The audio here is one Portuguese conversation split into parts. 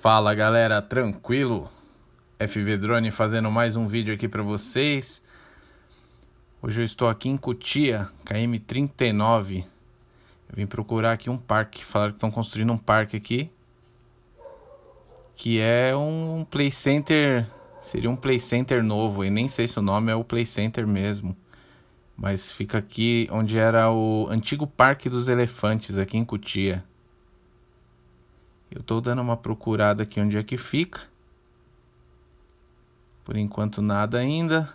Fala galera, tranquilo? FV Drone fazendo mais um vídeo aqui para vocês. Hoje eu estou aqui em Cutia, KM39. Eu vim procurar aqui um parque. Falaram que estão construindo um parque aqui. Que é um play center. Seria um play center novo. E nem sei se o nome é o play center mesmo. Mas fica aqui onde era o antigo Parque dos Elefantes, aqui em Cutia. Eu estou dando uma procurada aqui onde é que fica. Por enquanto nada ainda.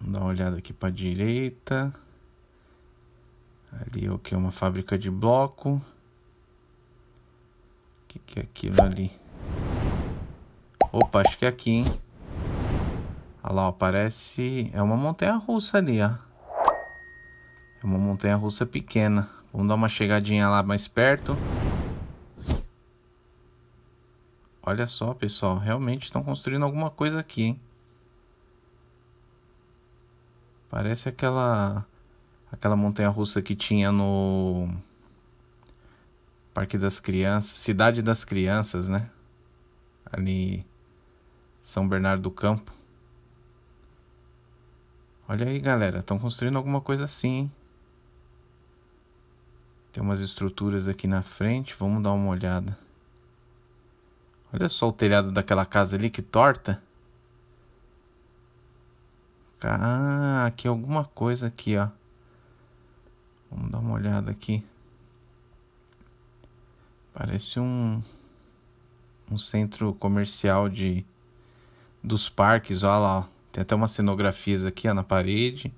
Vamos dar uma olhada aqui para a direita. Ali é o que é uma fábrica de bloco. O que, que é aquilo ali? Opa, acho que é aqui, hein? Olha lá, ó, parece... É uma montanha-russa ali, ó. É uma montanha-russa pequena. Vamos dar uma chegadinha lá mais perto. Olha só, pessoal, realmente estão construindo alguma coisa aqui, hein? Parece aquela aquela montanha russa que tinha no Parque das Crianças, Cidade das Crianças, né? Ali São Bernardo do Campo. Olha aí, galera, estão construindo alguma coisa assim, hein? Tem umas estruturas aqui na frente, vamos dar uma olhada. Olha só o telhado daquela casa ali, que torta. Ah, aqui é alguma coisa aqui, ó. Vamos dar uma olhada aqui. Parece um um centro comercial de dos parques, ó lá, ó. Tem até uma cenografias aqui, ó, na parede.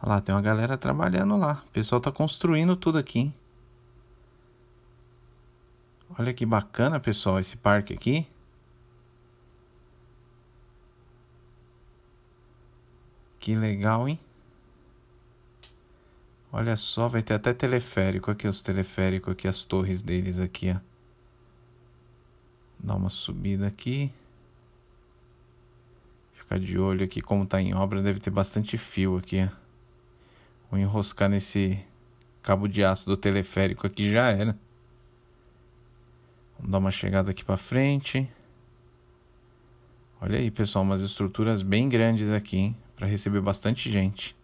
Olha lá, tem uma galera trabalhando lá. O pessoal tá construindo tudo aqui, hein? Olha que bacana, pessoal, esse parque aqui. Que legal, hein? Olha só, vai ter até teleférico aqui, os teleféricos aqui, as torres deles aqui, ó. Dá uma subida aqui. Ficar de olho aqui, como tá em obra, deve ter bastante fio aqui, ó. Vou enroscar nesse cabo de aço do teleférico aqui, já era. Vamos dar uma chegada aqui para frente. Olha aí, pessoal, umas estruturas bem grandes aqui, para receber bastante gente.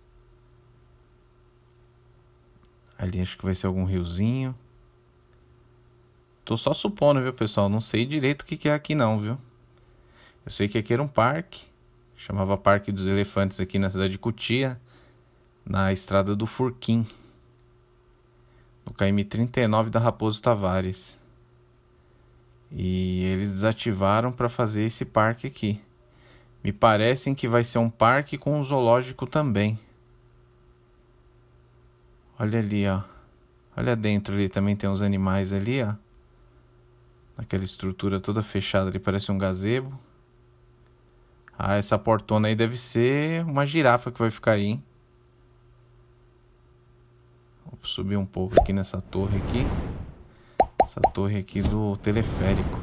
Ali acho que vai ser algum riozinho. Tô só supondo, viu, pessoal? Não sei direito o que, que é aqui não, viu? Eu sei que aqui era um parque. Chamava Parque dos Elefantes aqui na cidade de Cutia, Na estrada do Furquim. No KM 39 da Raposo Tavares. E eles desativaram para fazer esse parque aqui. Me parecem que vai ser um parque com um zoológico também. Olha ali, ó. Olha dentro ali, também tem uns animais ali, ó. Aquela estrutura toda fechada ali, parece um gazebo. Ah, essa portona aí deve ser uma girafa que vai ficar aí, hein? Vou subir um pouco aqui nessa torre aqui. Essa torre aqui do teleférico.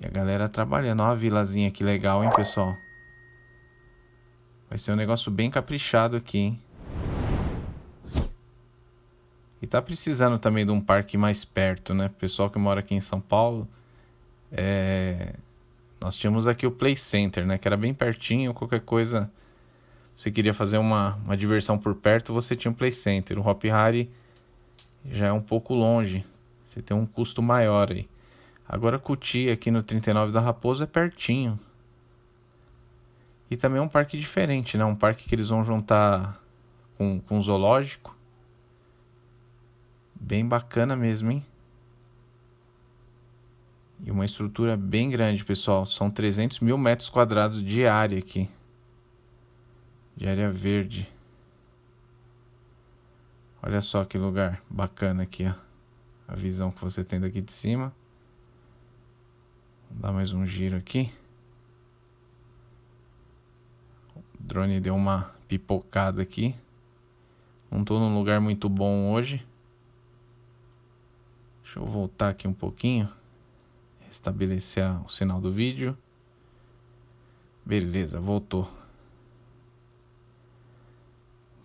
E a galera trabalhando. Ó a vilazinha que legal, hein, pessoal. Vai ser um negócio bem caprichado aqui, hein. E tá precisando também de um parque mais perto, né? Pessoal que mora aqui em São Paulo, é... nós tínhamos aqui o Play Center, né? Que era bem pertinho, qualquer coisa. Você queria fazer uma, uma diversão por perto, você tinha o um Play Center. O Hop Harry já é um pouco longe. Você tem um custo maior aí. Agora Cuti aqui no 39 da Raposa é pertinho. E também é um parque diferente, né? Um parque que eles vão juntar com, o um zoológico. Bem bacana mesmo, hein? E uma estrutura bem grande, pessoal. São 300 mil metros quadrados de área aqui. De área verde. Olha só que lugar bacana aqui, ó a visão que você tem daqui de cima. Vou dar mais um giro aqui. O drone deu uma pipocada aqui. Não estou num lugar muito bom hoje. Deixa eu voltar aqui um pouquinho. Restabelecer o sinal do vídeo. Beleza, voltou.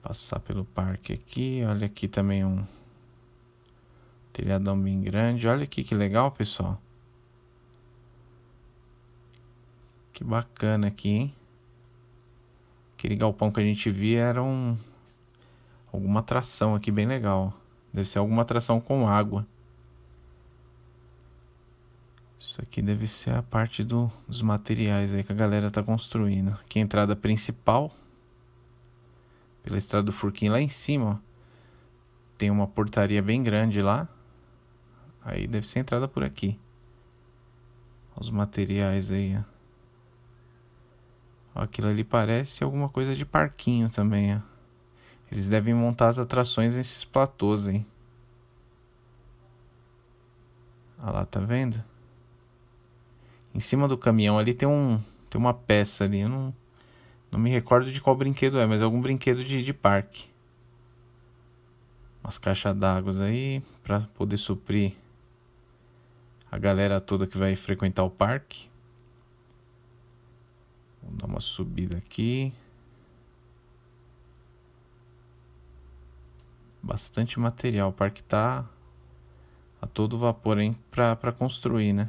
Passar pelo parque aqui. Olha aqui também um, Telhadão bem grande. Olha aqui que legal, pessoal. Que bacana aqui, hein? Aquele galpão que a gente via era um... Alguma atração aqui bem legal. Deve ser alguma atração com água. Isso aqui deve ser a parte do, dos materiais aí que a galera tá construindo. Aqui a entrada principal. Pela estrada do Furquim lá em cima, ó tem uma portaria bem grande lá. Aí deve ser entrada por aqui. Os materiais aí, ó. Aquilo ali parece alguma coisa de parquinho também, ó. Eles devem montar as atrações nesses platôs, hein? Olha lá, tá vendo? Em cima do caminhão ali tem um. Tem uma peça ali. Eu não, não me recordo de qual brinquedo é, mas é algum brinquedo de, de parque. Umas caixas d'água aí para poder suprir a galera toda que vai frequentar o parque. vou dar uma subida aqui. Bastante material. O parque tá a todo vapor, hein? Pra, pra construir, né?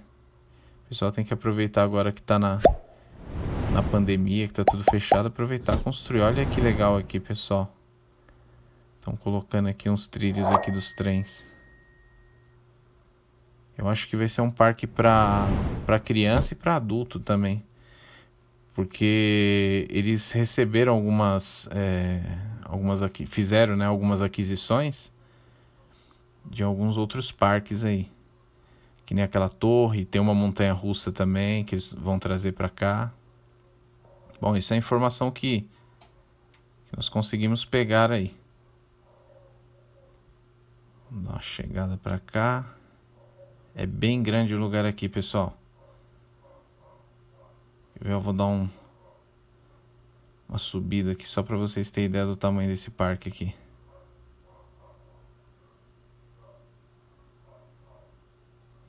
O pessoal tem que aproveitar agora que tá na, na pandemia, que tá tudo fechado, aproveitar construir. Olha que legal aqui, pessoal. Estão colocando aqui uns trilhos aqui dos trens. Eu acho que vai ser um parque para criança e para adulto também. Porque eles receberam algumas. É, algumas aqui, fizeram né, algumas aquisições de alguns outros parques aí. Que nem aquela torre, tem uma montanha russa também que eles vão trazer para cá. Bom, isso é informação que, que nós conseguimos pegar aí. Vamos dar uma chegada para cá. É bem grande o lugar aqui, pessoal. Eu vou dar um, uma subida aqui só para vocês terem ideia do tamanho desse parque aqui.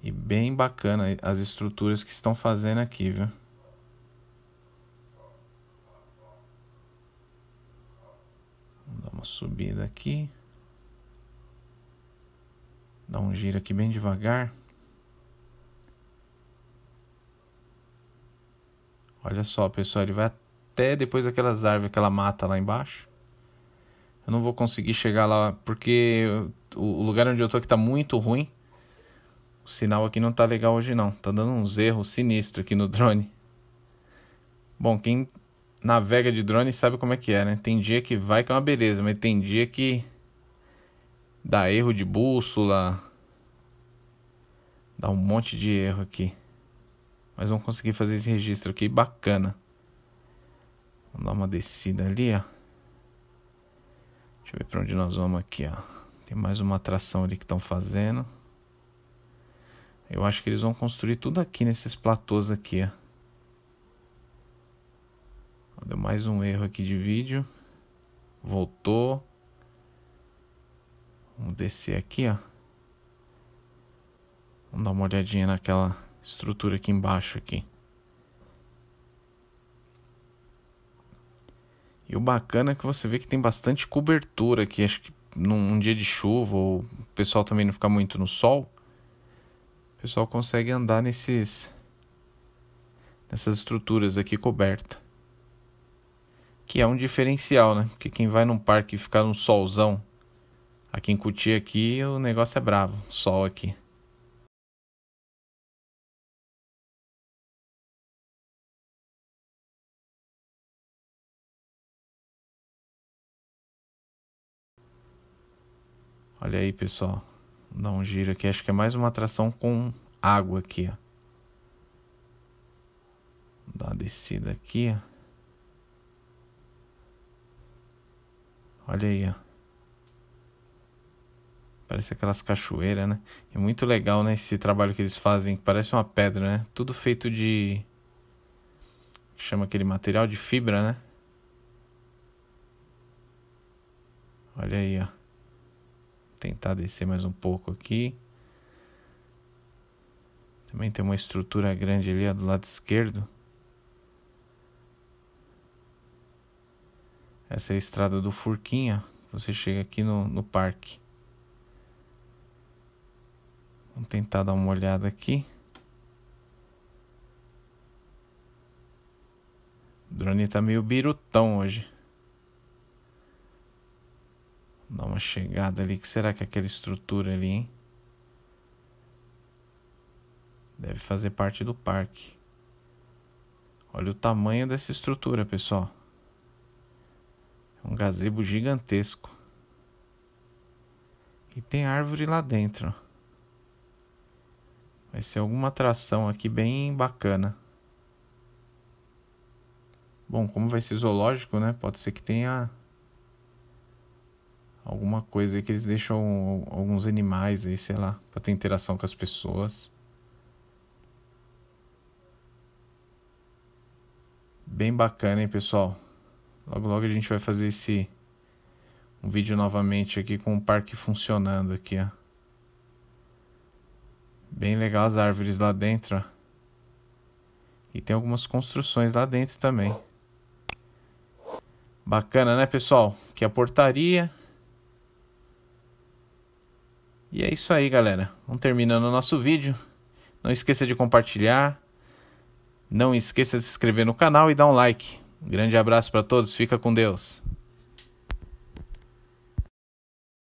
E bem bacana as estruturas que estão fazendo aqui, viu? Vou dar uma subida aqui. Dá um giro aqui bem devagar. Olha só, pessoal, ele vai até depois daquelas árvores, aquela mata lá embaixo. Eu não vou conseguir chegar lá porque o lugar onde eu tô aqui tá muito ruim. O sinal aqui não tá legal hoje não. Tá dando uns erros sinistros aqui no drone. Bom, quem navega de drone sabe como é que é, né? Tem dia que vai que é uma beleza, mas tem dia que dá erro de bússola. Dá um monte de erro aqui. Mas vamos conseguir fazer esse registro aqui, bacana. Vamos dar uma descida ali, ó. Deixa eu ver pra onde nós vamos aqui, ó. Tem mais uma atração ali que estão fazendo. Eu acho que eles vão construir tudo aqui nesses platôs aqui, ó. Deu mais um erro aqui de vídeo. Voltou. Vamos descer aqui, ó. Vamos dar uma olhadinha naquela estrutura aqui embaixo aqui. E o bacana é que você vê que tem bastante cobertura aqui, acho que num dia de chuva ou o pessoal também não ficar muito no sol, o pessoal consegue andar nesses nessas estruturas aqui coberta. Que é um diferencial, né? Porque quem vai num parque e ficar num solzão, aqui em Cuti aqui, o negócio é bravo, sol aqui. Olha aí, pessoal. Dá um giro aqui. Acho que é mais uma atração com água aqui, ó. Dá uma descida aqui, ó. Olha aí, ó. Parece aquelas cachoeiras, né? É muito legal, né? Esse trabalho que eles fazem. Parece uma pedra, né? Tudo feito de. Chama aquele material de fibra, né? Olha aí, ó tentar descer mais um pouco aqui. Também tem uma estrutura grande ali ó, do lado esquerdo. Essa é a estrada do Furquinha. Você chega aqui no, no parque. Vamos tentar dar uma olhada aqui. O drone tá meio birutão hoje. Dá uma chegada ali. que será que é aquela estrutura ali, hein? Deve fazer parte do parque. Olha o tamanho dessa estrutura, pessoal. É um gazebo gigantesco. E tem árvore lá dentro. Vai ser alguma atração aqui bem bacana. Bom, como vai ser zoológico, né? Pode ser que tenha alguma coisa aí que eles deixam alguns animais aí, sei lá, para ter interação com as pessoas. Bem bacana, hein, pessoal? Logo logo a gente vai fazer esse um vídeo novamente aqui com o parque funcionando aqui, ó. Bem legal as árvores lá dentro, ó. E tem algumas construções lá dentro também. Bacana, né, pessoal? Que a portaria e é isso aí, galera. Vamos terminando o nosso vídeo. Não esqueça de compartilhar. Não esqueça de se inscrever no canal e dar um like. Um grande abraço para todos. Fica com Deus.